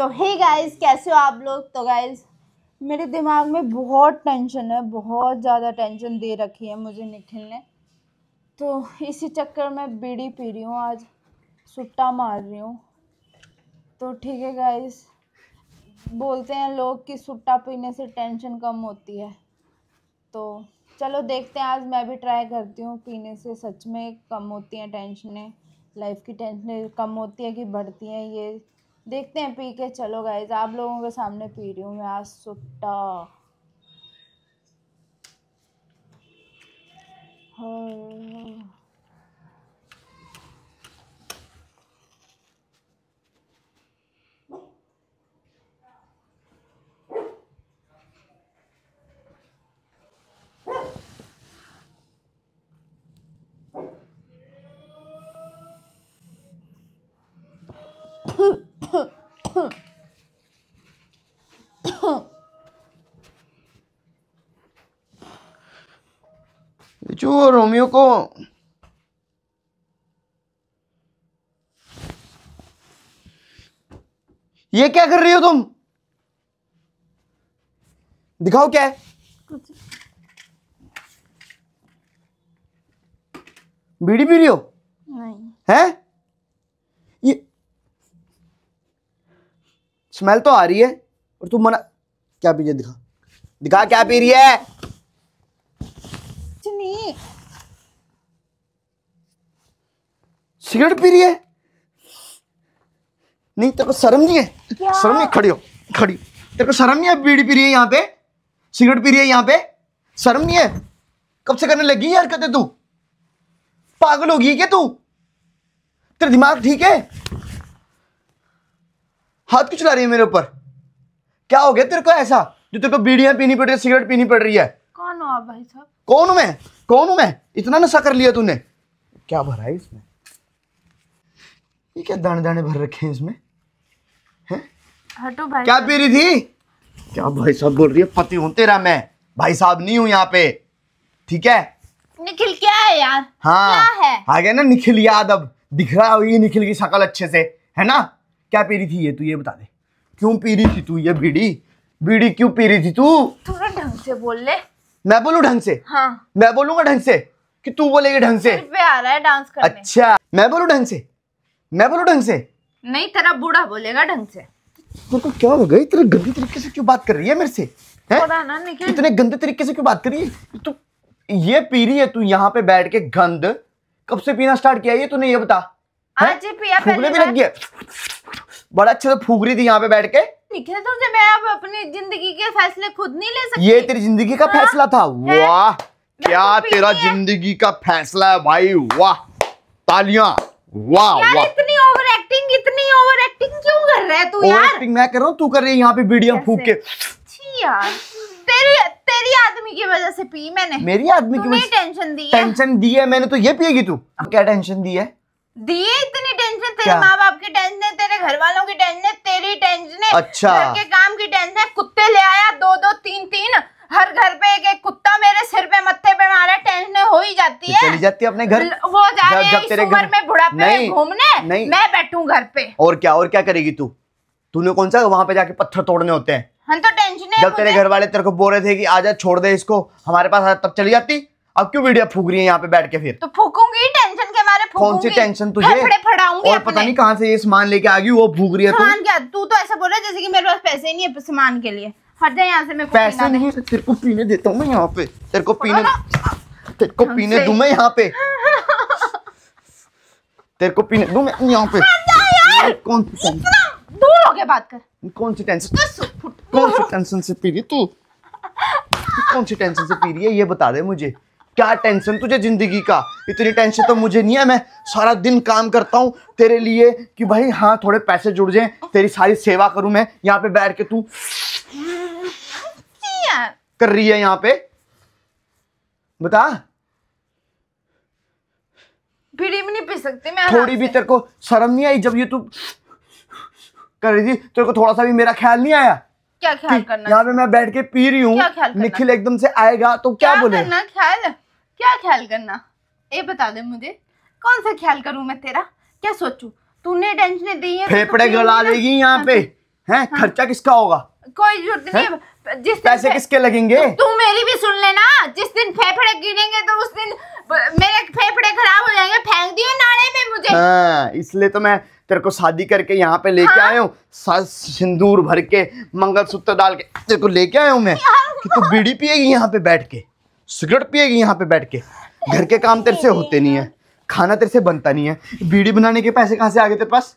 तो hey guys कैसे हो आप लोग तो गाइस मेरे दिमाग में बहुत टेंशन है बहुत ज़्यादा टेंशन दे रखी है मुझे निखिल ने तो इसी चक्कर में बीड़ी पी रही हूँ आज सुट्टा मार रही हूँ तो ठीक है गाइस बोलते हैं लोग कि सुट्टा पीने से टेंशन कम होती है तो चलो देखते हैं आज मैं भी ट्राई करती हूँ पीने से सच में कम होती हैं टेंशनें लाइफ की टेंशनें कम होती है कि बढ़ती हैं ये देखते हैं पी के चलो गाइज आप लोगों के सामने पी रही हूँ मैं आज सुट्टा Huh. हाँ। जो रोमियो को ये क्या कर रही हो तुम दिखाओ क्या है बीड़ी पी रही हो नहीं है स्मेल तो आ रही है और तू मना क्या पीजिए दिखा दिखा क्या पी रही है सिगरेट पी रही है नहीं तेरे को शर्म नहीं है शर्म नहीं खड़ी हो खड़ी तेरे को शर्म नहीं है बीड़ी पी रही है यहाँ पे सिगरेट पी रही है यहाँ पे शर्म नहीं है कब से करने लगी यार कहते तू पागल होगी क्या तू तेरा दिमाग ठीक है हाथ क्यों चला रही है मेरे ऊपर क्या हो गया तेरे को ऐसा जो तेरे को बीड़ियां पीनी पड़ रही है सिगरेट पीनी पड़ रही है कौन हो आप भाई साहब कौन हूं मैं कौन हूं मैं इतना नशा कर लिया तूने क्या भरा है इसमें ये क्या दाने दाने भर रखे हैं इसमें हटो भाई क्या पी रही थी क्या भाई साहब बोल रही है पति हूं तेरा मैं भाई साहब नहीं हूं यहाँ पे ठीक है निखिल क्या है यार हाँ क्या है आ गया ना निखिल याद अब दिख रहा है निखिल की शक्ल अच्छे से है ना क्या पी रही थी ये तू ये बता दे क्यों पी रही थी तू ये बीड़ी बीड़ी क्यों पी रही थी तू थोड़ा ढंग से बोल ले मैं बोलूँ ढंग से हाँ मैं बोलूंगा ढंग से कि तू बोलेगी ढंग से पे आ रहा है डांस करने अच्छा मैं बोलू ढंग से मैं बोलूँ ढंग से नहीं तेरा बूढ़ा बोलेगा ढंग से को तो क्या हो गई तेरे गंदे तरीके से क्यों बात कर रही है मेरे से है? इतने गंदे तरीके से क्यों बात कर रही है तू ये पी रही है तू यहाँ पे बैठ के गंद कब से पीना स्टार्ट किया ये तूने ये बता हाँ, हाँ, भी लग गया बड़ा अच्छे से तो फूक रही थी यहाँ पे बैठ के लिखे तो मैं अब अपनी जिंदगी के फैसले खुद नहीं ले सकती ये तेरी जिंदगी का हाँ? फैसला था वाह तो क्या तेरा जिंदगी का फैसला है भाई वाह तालियां वाह वाह इतनी ओवर एक्टिंग इतनी ओवर एक्टिंग क्यों कर रहा है तू यार एक्टिंग मैं कर रहा हूँ तू कर रही है यहाँ पे बीड़िया फूक के तेरी तेरी आदमी की वजह से पी मैंने मेरी आदमी की टेंशन दी टेंशन दी है मैंने तो ये पिएगी तू क्या टेंशन दी है दिए इतनी टेंशन तेरे माँ बाप की टेंशन है तेरे घर वालों की टेंशन है तेरी टेंशन है अच्छा के काम की टेंशन है कुत्ते ले आया दो दो तीन तीन हर घर पे एक एक कुत्ता मेरे सिर पे मत्थे पे मारा टेंशन हो ही जाती तो है चली जाती है अपने घर वो जा रहे घर में बुढ़ापे में घूमने मैं बैठू घर पे और क्या और क्या करेगी तू तूने कौन सा वहाँ पे जाके पत्थर तोड़ने होते हैं हम हाँ, तो टेंशन जब तेरे घर वाले तेरे को बोल रहे थे कि आजा छोड़ दे इसको हमारे पास तब चली जाती अब क्यों वीडियो फूक रही है यहाँ पे बैठ के फिर तो फूकूंगी टेंशन कौन सी टेंशन तुझे और पता नहीं कहाँ से ये सामान लेके आ गई वो भूख रही है तू तो। तू तो ऐसा बोल रहा है जैसे की मेरे पास पैसे नहीं है सामान के लिए हट जाए यहाँ से मैं पैसे नहीं तेरे को पीने देता हूँ यहाँ पे तेरे को पीने तेरे को पीने दू मैं यहाँ पे तेरे को पीने दू मैं यहाँ पे कौन दूर बात कर कौन सी टेंशन कौन सी टेंशन से पी रही तू कौन सी टेंशन से पी रही है ये बता दे मुझे क्या टेंशन तुझे जिंदगी का इतनी टेंशन तो मुझे नहीं है मैं सारा दिन काम करता हूँ तेरे लिए कि भाई हाँ थोड़े पैसे जुड़ जाए तेरी सारी सेवा करूँ मैं यहाँ पे बैठ के तू कर रही है यहाँ पे बता भी नहीं पी सकती मैं थोड़ी भी तेरे को शर्म नहीं आई जब ये तू कर रही थी तेरे को थोड़ा सा भी मेरा ख्याल नहीं आया क्या ख्याल करना यहाँ पे मैं बैठ के पी रही हूँ निखिल एकदम से आएगा तो क्या, क्या बोले ख्याल क्या ख्याल करना ये बता दे मुझे कौन सा ख्याल करूं मैं तेरा क्या सोचू तूने टेंशन दी है तो फेफड़े गला देगी यहाँ हाँ पे हैं हाँ। खर्चा किसका होगा कोई जरूरत नहीं जिस पैसे किसके लगेंगे तू मेरी भी सुन लेना जिस दिन फेफड़े गिरेंगे तो उस दिन मेरे फेफड़े खराब हो जाएंगे फेंक दियो नाले में मुझे हाँ, इसलिए तो मैं तेरे को शादी करके यहाँ पे लेके हाँ? आया हूँ सिंदूर भर के मंगल सूत्र डाल के तेरे को लेके आया हूँ मैं हाँ। कि तू बीड़ी पिएगी यहाँ पे बैठ के सिगरेट पिएगी यहाँ पे बैठ के घर के काम तेरे से होते नहीं है खाना तेरे से बनता नहीं है बीड़ी बनाने के पैसे कहाँ से आ गए तेरे पास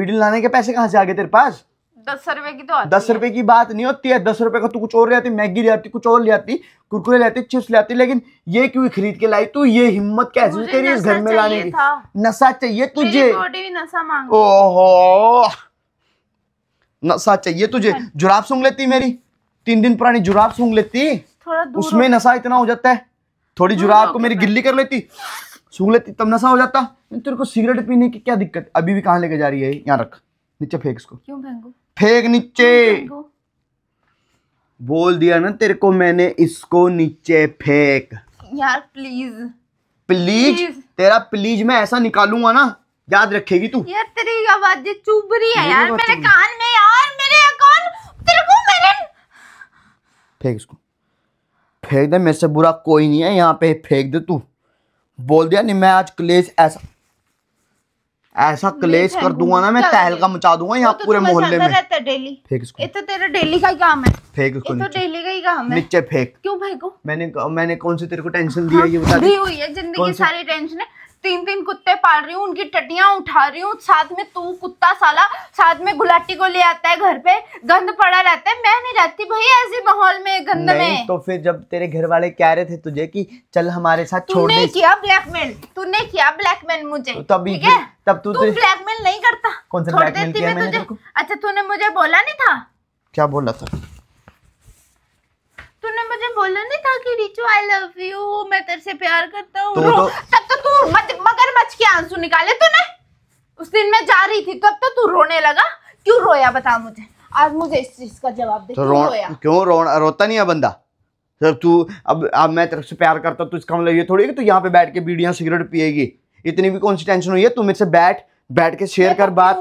बीड़ी लाने के पैसे कहाँ से आ गए तेरे पास दस रुपए की तो दस रुपए की बात नहीं होती है दस रुपए का तू कुछ और ले आती मैगी ले आती कुछ और ले आती कुरकुरे ले आती चिप्स ले आती लेकिन ये क्यों खरीद के लाई तू ये हिम्मत कैसे तेरी इस घर में लाने की नशा चाहिए तुझे नशा ओहो नशा चाहिए तुझे हाँ। जुराब सूंघ लेती मेरी तीन दिन पुरानी जुराब सूंघ लेती थोड़ा दूर उसमें नशा इतना हो जाता है थोड़ी हाँ, जुराब को मेरी गिल्ली कर लेती सूख लेती तब नशा हो जाता तेरे को सिगरेट पीने की क्या दिक्कत अभी भी कहाँ लेके जा रही है यहाँ रख नीचे फेंक इसको क्यों फेंक नीचे बोल दिया ना तेरे को मैंने इसको नीचे फेंक यार प्लीज प्लीज तेरा प्लीज मैं ऐसा निकालूंगा ना याद रखेगी तू यार तेरी आवाज चुभ रही है यार मेरे कान में यार मेरे कान तेरे को मेरे फेंक इसको फेंक दे मेरे से बुरा कोई नहीं है यहाँ पे फेंक दे तू बोल दिया नहीं मैं आज क्लेश ऐसा ऐसा क्लेश कर दूंगा ना मैं तहलका मचा दूंगा यहाँ तो पूरे मोहल्ले में फेंक तो तेरा डेली का ही काम है फेंक इसको तो डेली का ही काम है नीचे फेंक क्यों फेंको मैंने मैंने कौन सी तेरे को टेंशन दी है ये हाँ, बता दी हुई है जिंदगी सारी टेंशन है तीन तीन कुत्ते पाल रही हूँ उनकी टटियाँ उठा रही हूँ साथ में तू कुत्ता साला साथ में गुलाटी को ले आता है घर पे गंद पड़ा रहता है मैं नहीं रहती भाई ऐसे माहौल में गंद नहीं, में तो फिर जब तेरे घर वाले कह रहे थे तुझे कि चल हमारे साथ छोड़ दे किया ब्लैकमेल तूने किया ब्लैकमेल मुझे तो तब ठीक है तब तू ब्लैकमेल नहीं करता कौन सा ब्लैकमेल किया मैंने अच्छा तूने मुझे बोला नहीं था क्या बोला था तूने मुझे बोला नहीं था कि रिचू आई लव यू मैं तेरे से प्यार करता हूँ तो, तो, तू मगरमच्छ के आंसू निकाले तूने उस दिन मैं जा रही थी तब तो तू रोने लगा क्यों रोया बता मुझे आज मुझे इस चीज का जवाब दे तो क्यों रोया क्यों रोना रोता नहीं है बंदा सर तो तू अब अब मैं तेरे से प्यार करता तू इसका मतलब ये थोड़ी कि तू यहाँ पे बैठ के बीड़ियाँ सिगरेट पिएगी इतनी भी कौन सी टेंशन हुई है तू मेरे से बैठ बैठ के शेयर तो कर बात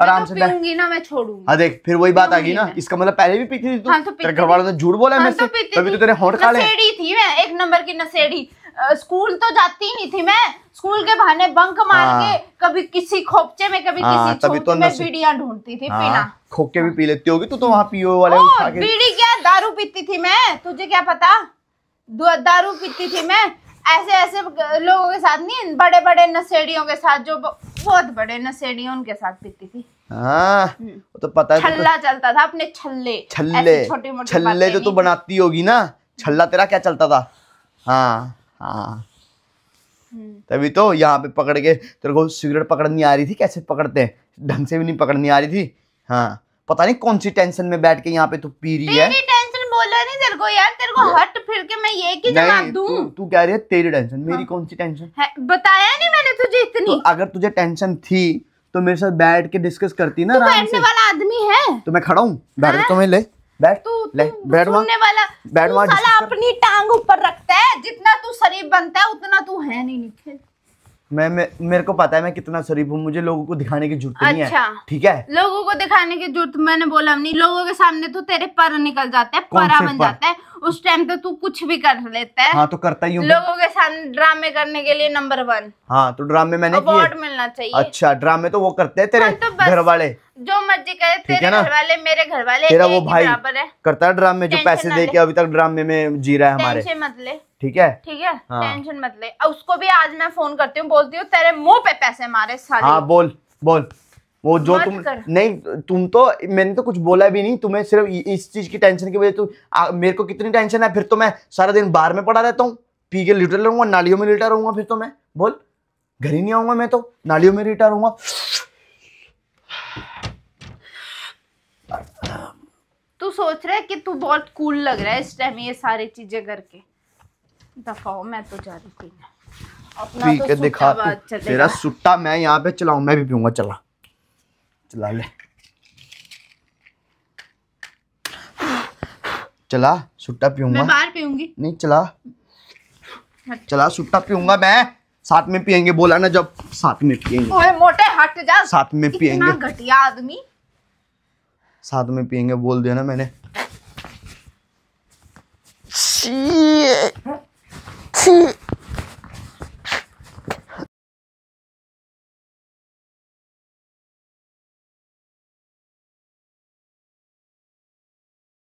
आराम तो से पीऊंगी ना मैं छोड़ूंगी हाँ देख फिर वही बात आ गई ना इसका मतलब पहले भी पीती थी तू हाँ, तेरे घर वालों ने झूठ बोला हाँ, मैं तभी तो तेरे होंठ काले थी मैं एक नंबर की नशेड़ी स्कूल तो जाती ही नहीं थी मैं स्कूल के बहाने बंक मार हाँ। के कभी किसी खोपचे में कभी हाँ, किसी तभी तो में बीड़िया ढूंढती थी हाँ, पीना खोके भी पी लेती होगी तू तो, तो वहाँ पीओ वाले ओ, उठा के बीड़ी क्या दारू पीती थी मैं तुझे क्या पता दारू पीती थी मैं ऐसे ऐसे लोगों के साथ नहीं बड़े बड़े नशेड़ियों के साथ जो बहुत बड़े नशेड़ियों उनके साथ पीती थी हाँ हम्म। तो पता है छल्ला तो, चलता था अपने छल्ले छल्ले छोटे मोटे छल्ले जो तू बनाती होगी ना छल्ला तेरा क्या चलता था हाँ हाँ। हम्म। तभी तो यहाँ पे पकड़ के तेरे को सिगरेट पकड़ नहीं आ रही थी कैसे पकड़ते हैं ढंग से भी नहीं पकड़ नहीं आ रही थी हाँ पता नहीं कौन सी टेंशन में बैठ के यहाँ पे तू पी रही है बोला नहीं तेरे को यार तेरे को हट फिर के मैं ये की जवाब दूं तू कह रही है तेरी टेंशन हाँ। मेरी कौन सी टेंशन बताया नहीं मैंने तुझे इतनी तो अगर तुझे टेंशन थी तो मेरे साथ बैठ के डिस्कस करती ना तो वाला आदमी है तो मैं खड़ा हूँ हाँ। तुम्हें तो ले बैठ बैठ सुनने वाला अपनी टांग ऊपर रखता है जितना तू शरीफ बनता है उतना तू है नहीं निखिल मैं, मेरे को पता है मैं कितना शरीफ हूँ मुझे लोगों को दिखाने की जरूरत अच्छा, नहीं है अच्छा। ठीक है लोगों को दिखाने की जरूरत मैंने बोला नहीं लोगों के सामने तो तेरे पर निकल जाते हैं परा बन पर? जाता है उस टाइम तो तू कुछ भी कर लेता है हाँ तो करता ही लोगों के सामने ड्रामे करने के लिए नंबर वन हाँ तो ड्रामे मैंने अवार्ड मिलना चाहिए अच्छा ड्रामे तो वो करते है तेरे हाँ, तो घर वाले जो मर्जी करे तेरे घर वाले मेरे घर वाले वो भाई करता है ड्रामे जो पैसे दे के अभी तक ड्रामे में जी रहा है हमारे मतलब ठीक है ठीक है हाँ। टेंशन मत ले उसको भी आज मैं फोन करती हूँ बोलती हूँ तेरे मुंह पे पैसे मारे सारे हाँ बोल बोल वो जो तुम नहीं तुम तो मैंने तो कुछ बोला भी नहीं तुम्हें सिर्फ इस चीज की टेंशन की वजह तुम मेरे को कितनी टेंशन है फिर तो मैं सारा दिन बाहर में पड़ा रहता हूँ पी के लिटर रहूंगा नालियों में लिटा रहूंगा फिर तो मैं बोल घर ही नहीं आऊंगा मैं तो नालियों में लिटा रहूंगा तू सोच रहा है कि तू बहुत कूल लग रहा है इस टाइम ये सारी चीजें करके तो ठीक तो है दिखा तेरा सुट्टा मैं यहाँ पे चलाऊ मैं भी पीऊंगा चला चला ले चला सुट्टा पीऊंगा बाहर पीऊंगी नहीं चला चला सुट्टा पीऊंगा मैं साथ में पियेंगे बोला ना जब साथ में पियेंगे मोटे हट जा साथ में पियेंगे घटिया आदमी साथ में पियेंगे बोल दिया ना मैंने 哼